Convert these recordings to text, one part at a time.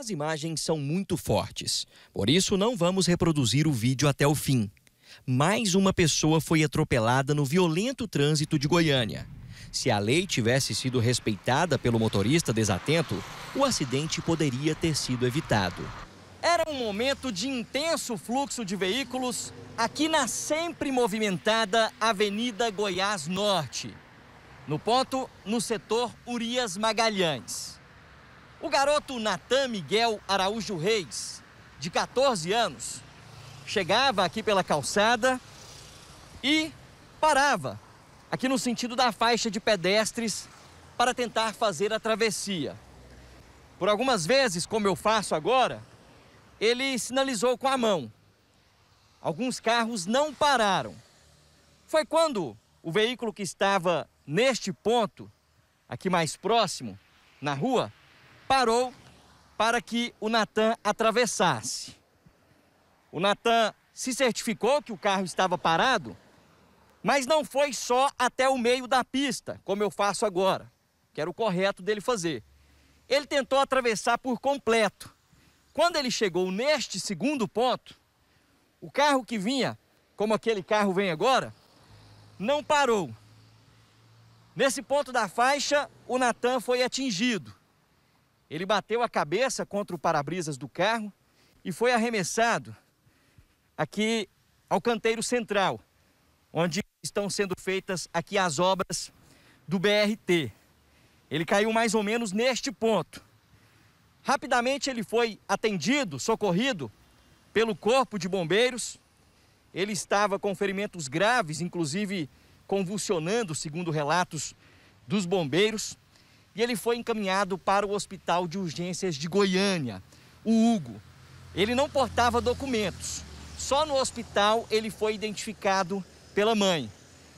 As imagens são muito fortes, por isso não vamos reproduzir o vídeo até o fim. Mais uma pessoa foi atropelada no violento trânsito de Goiânia. Se a lei tivesse sido respeitada pelo motorista desatento, o acidente poderia ter sido evitado. Era um momento de intenso fluxo de veículos aqui na sempre movimentada Avenida Goiás Norte. No ponto, no setor Urias Magalhães. O garoto Natan Miguel Araújo Reis, de 14 anos, chegava aqui pela calçada e parava aqui no sentido da faixa de pedestres para tentar fazer a travessia. Por algumas vezes, como eu faço agora, ele sinalizou com a mão. Alguns carros não pararam. Foi quando o veículo que estava neste ponto, aqui mais próximo, na rua, parou para que o Natan atravessasse. O Natan se certificou que o carro estava parado, mas não foi só até o meio da pista, como eu faço agora, que era o correto dele fazer. Ele tentou atravessar por completo. Quando ele chegou neste segundo ponto, o carro que vinha, como aquele carro vem agora, não parou. Nesse ponto da faixa, o Natan foi atingido. Ele bateu a cabeça contra o para-brisas do carro e foi arremessado aqui ao canteiro central, onde estão sendo feitas aqui as obras do BRT. Ele caiu mais ou menos neste ponto. Rapidamente ele foi atendido, socorrido pelo Corpo de Bombeiros. Ele estava com ferimentos graves, inclusive convulsionando, segundo relatos dos bombeiros e ele foi encaminhado para o Hospital de Urgências de Goiânia, o Hugo. Ele não portava documentos. Só no hospital ele foi identificado pela mãe.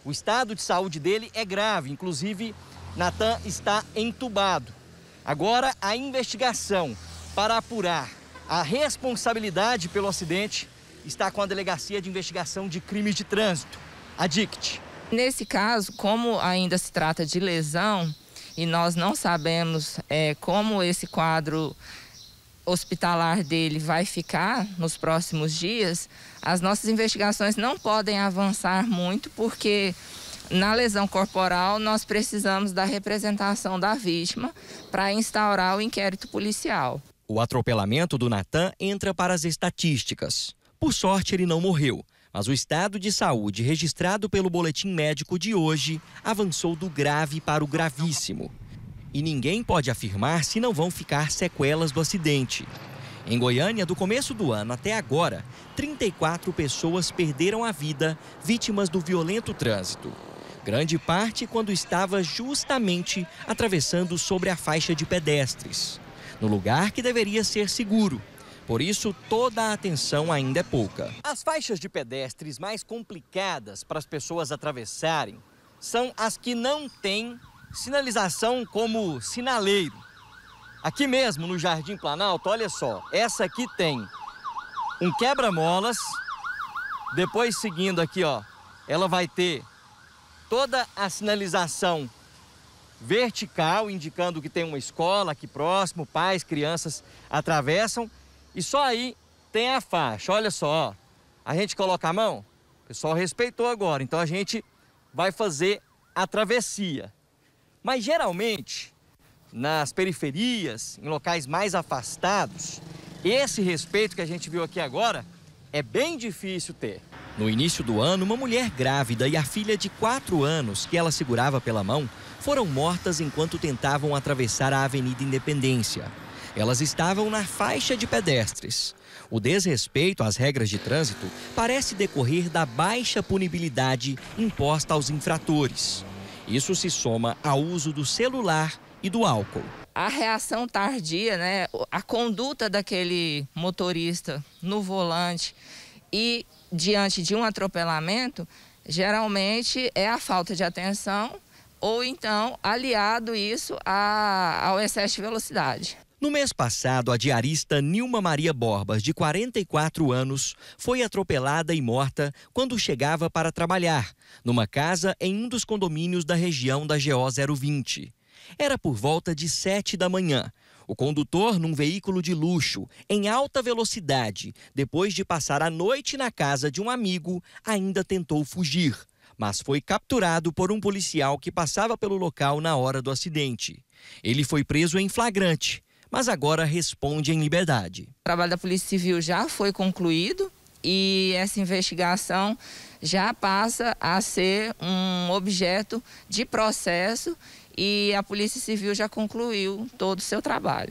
O estado de saúde dele é grave, inclusive Natan está entubado. Agora a investigação para apurar a responsabilidade pelo acidente está com a Delegacia de Investigação de Crimes de Trânsito, a DICT. Nesse caso, como ainda se trata de lesão, e nós não sabemos é, como esse quadro hospitalar dele vai ficar nos próximos dias, as nossas investigações não podem avançar muito, porque na lesão corporal nós precisamos da representação da vítima para instaurar o inquérito policial. O atropelamento do Natan entra para as estatísticas. Por sorte, ele não morreu, mas o estado de saúde registrado pelo boletim médico de hoje avançou do grave para o gravíssimo. E ninguém pode afirmar se não vão ficar sequelas do acidente. Em Goiânia, do começo do ano até agora, 34 pessoas perderam a vida vítimas do violento trânsito. Grande parte quando estava justamente atravessando sobre a faixa de pedestres, no lugar que deveria ser seguro. Por isso, toda a atenção ainda é pouca. As faixas de pedestres mais complicadas para as pessoas atravessarem são as que não têm sinalização como sinaleiro. Aqui mesmo no Jardim Planalto, olha só, essa aqui tem um quebra-molas, depois seguindo aqui, ó, ela vai ter toda a sinalização vertical, indicando que tem uma escola aqui próximo, pais, crianças atravessam. E só aí tem a faixa. Olha só, a gente coloca a mão, o pessoal respeitou agora, então a gente vai fazer a travessia. Mas geralmente, nas periferias, em locais mais afastados, esse respeito que a gente viu aqui agora é bem difícil ter. No início do ano, uma mulher grávida e a filha de 4 anos, que ela segurava pela mão, foram mortas enquanto tentavam atravessar a Avenida Independência. Elas estavam na faixa de pedestres. O desrespeito às regras de trânsito parece decorrer da baixa punibilidade imposta aos infratores. Isso se soma ao uso do celular e do álcool. A reação tardia, né? A conduta daquele motorista no volante e diante de um atropelamento, geralmente é a falta de atenção ou então aliado isso a, ao excesso de velocidade. No mês passado, a diarista Nilma Maria Borbas, de 44 anos, foi atropelada e morta quando chegava para trabalhar, numa casa em um dos condomínios da região da GO 020. Era por volta de 7 da manhã. O condutor, num veículo de luxo, em alta velocidade, depois de passar a noite na casa de um amigo, ainda tentou fugir, mas foi capturado por um policial que passava pelo local na hora do acidente. Ele foi preso em flagrante mas agora responde em liberdade. O trabalho da Polícia Civil já foi concluído e essa investigação já passa a ser um objeto de processo e a Polícia Civil já concluiu todo o seu trabalho.